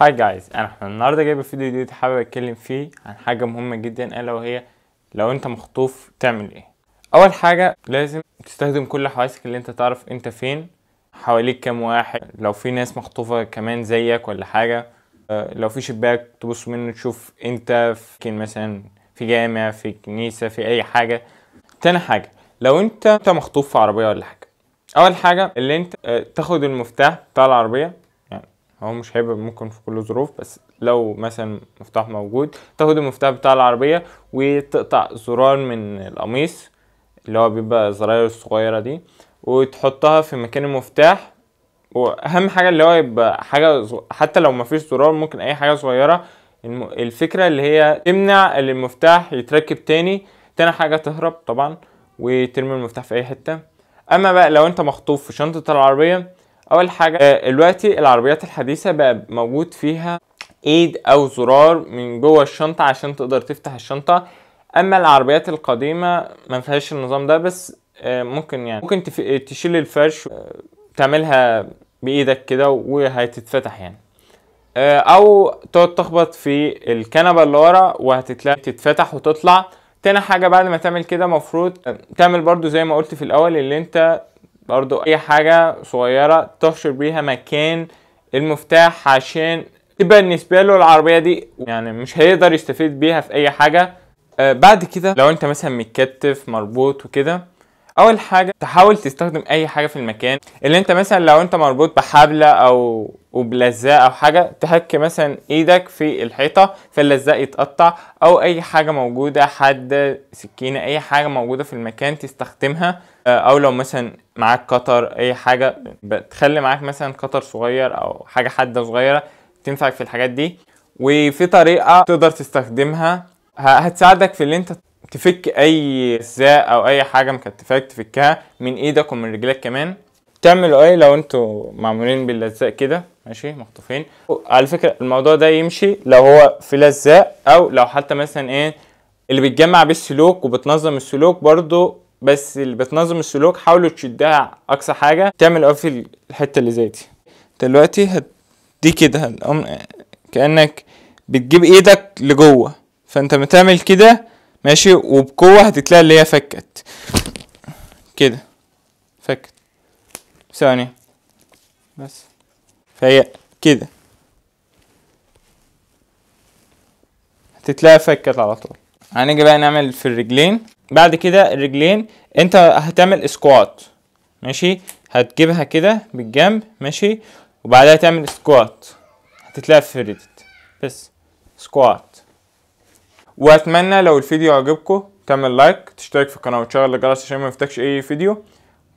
هاي جايز انا النهارده جايب فيديو جديد حابب اتكلم فيه عن حاجه مهمه جدا الا وهي لو انت مخطوف تعمل ايه اول حاجه لازم تستخدم كل حواسك اللي انت تعرف انت فين حواليك كام واحد لو في ناس مخطوفه كمان زيك ولا حاجه آه، لو في شباك تبص منه تشوف انت في مثلا في جامع في كنيسه في اي حاجه تاني حاجه لو انت انت مخطوف في عربيه ولا حاجه اول حاجه اللي انت آه، تاخد المفتاح بتاع العربيه هو مش هيبقى ممكن في كل الظروف بس لو مثلا مفتاح موجود تاخد المفتاح بتاع العربية وتقطع زرار من القميص اللي هو بيبقى الزراير الصغيرة دي وتحطها في مكان المفتاح واهم حاجة اللي هو يبقى حاجة حتى لو مفيش زرار ممكن اي حاجة صغيرة الفكرة اللي هي تمنع المفتاح يتركب تاني تاني حاجة تهرب طبعا وترمي المفتاح في اي حتة اما بقى لو انت مخطوف في شنطة العربية اول حاجه آه، دلوقتي العربيات الحديثه بقى موجود فيها ايد او زرار من جوه الشنطه عشان تقدر تفتح الشنطه اما العربيات القديمه ما فيهاش النظام ده بس آه، ممكن يعني ممكن تشيل الفرش آه، تعملها بايدك كده وهتتفتح يعني او تقعد تخبط في الكنبه اللي ورا وهتتلاقي تتفتح وتطلع تاني حاجه بعد ما تعمل كده مفروض تعمل برضو زي ما قلت في الاول اللي انت برضو اي حاجة صغيرة تحشر بيها مكان المفتاح عشان تبقى بالنسبة له العربية دي يعني مش هيقدر يستفيد بيها في اي حاجة آه بعد كده لو انت مثلا متكتف مربوط وكده اول حاجة تحاول تستخدم اي حاجة في المكان اللي انت مثلا لو انت مربوط بحبلة او وبلزقه او حاجه تحك مثلا ايدك في الحيطه فاللزق يتقطع او اي حاجه موجوده حد سكينه اي حاجه موجوده في المكان تستخدمها آه، او لو مثلا معاك قطر اي حاجه بتخلي معاك مثلا قطر صغير او حاجه حاده صغيره تنفعك في الحاجات دي وفي طريقه تقدر تستخدمها هتساعدك في اللي انت تفك اي لزاق او اي حاجه مكتفاك تفكها من ايدك ومن رجلك كمان تعملوا ايه لو انتوا معمولين باللزاق كده ماشي مخطوفين على فكره الموضوع ده يمشي لو هو في لزاق او لو حتى مثلا ايه اللي بتجمع بالسلوك وبتنظم السلوك برضو بس اللي بتنظم السلوك حاولوا تشدها اقصى حاجه تعمل ايه في الحته اللي زي دي دلوقتي دي كده هتقوم كانك بتجيب ايدك لجوه فانت تعمل كده ماشي وبقوه هتتلاقي اللي هي فكت كده فكت ثانية بس فهي كذا هتتلاقي فكت على طول هنيجي بقى نعمل في الرجلين بعد كده الرجلين انت هتعمل سكوات ماشي هتجيبها كده بالجنب ماشي وبعدها تعمل سكوات هتتلعب في ريدت بس سكوات واتمنى لو الفيديو عجبكم تعمل لايك تشترك في القناه وتشغل الجرس عشان ما يفتكش اي فيديو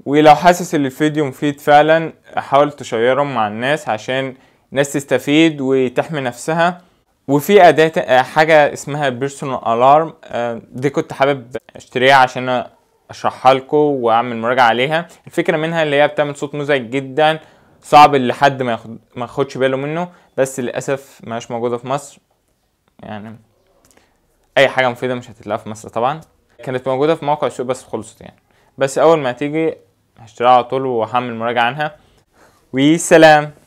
ولو حاسس ان الفيديو مفيد فعلا حاول تشيره مع الناس عشان الناس تستفيد وتحمي نفسها وفي اداة حاجة اسمها بيرسونال الارم آه، دي كنت حابب اشتريها عشان اشرحها لكم واعمل مراجعة عليها الفكرة منها اللي هي بتعمل صوت مزعج جدا صعب اللي حد ما ما ياخدش باله منه بس للاسف مش موجودة في مصر يعني اي حاجة مفيدة مش هتتلاقى في مصر طبعا كانت موجودة في موقع السوق بس خلصت يعني بس اول ما تيجي هشتريها على طول وهعمل مراجعه عنها وسلام